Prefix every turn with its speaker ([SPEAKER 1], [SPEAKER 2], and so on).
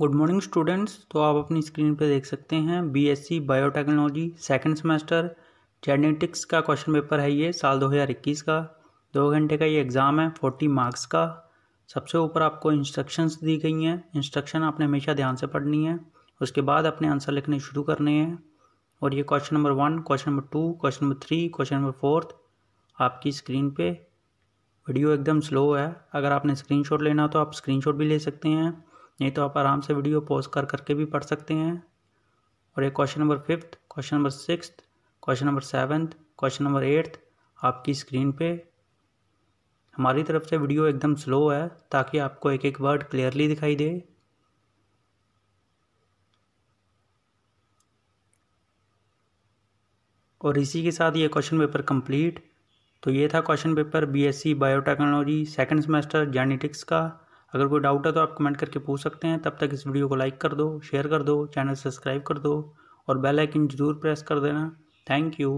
[SPEAKER 1] good morning students तो आप अपनी स्क्रीन पर देख सकते हैं BSc biotechnology second semester genetics का क्वेश्चन पेपर है ये साल 2021 का दो घंटे का ये एग्ज़ाम है फोर्टी मार्क्स का सबसे ऊपर आपको इंस्ट्रक्शंस दी गई हैं इंस्ट्रक्शन आपने हमेशा ध्यान से पढ़नी है उसके बाद अपने आंसर लिखने शुरू करने हैं और ये question number one question number two question number three question number fourth आपकी स्क्रीन पर वीडियो एकदम स्लो है अगर आपने स्क्रीन लेना तो आप स्क्रीन भी ले सकते हैं नहीं तो आप आराम से वीडियो पॉज कर करके भी पढ़ सकते हैं और ये question number fifth question number six question number seventh question number eighth आपकी स्क्रीन पे हमारी तरफ से वीडियो एकदम स्लो है ताकि आपको एक एक वर्ड क्लियरली दिखाई दे और इसी के साथ ये क्वेश्चन पेपर कंप्लीट तो ये था question paper BSc biotechnology second semester genetics का अगर कोई डाउट है तो आप कमेंट करके पूछ सकते हैं तब तक इस वीडियो को लाइक कर दो शेयर कर दो चैनल सब्सक्राइब कर दो और बेल आइकन जरूर प्रेस कर देना थैंक यू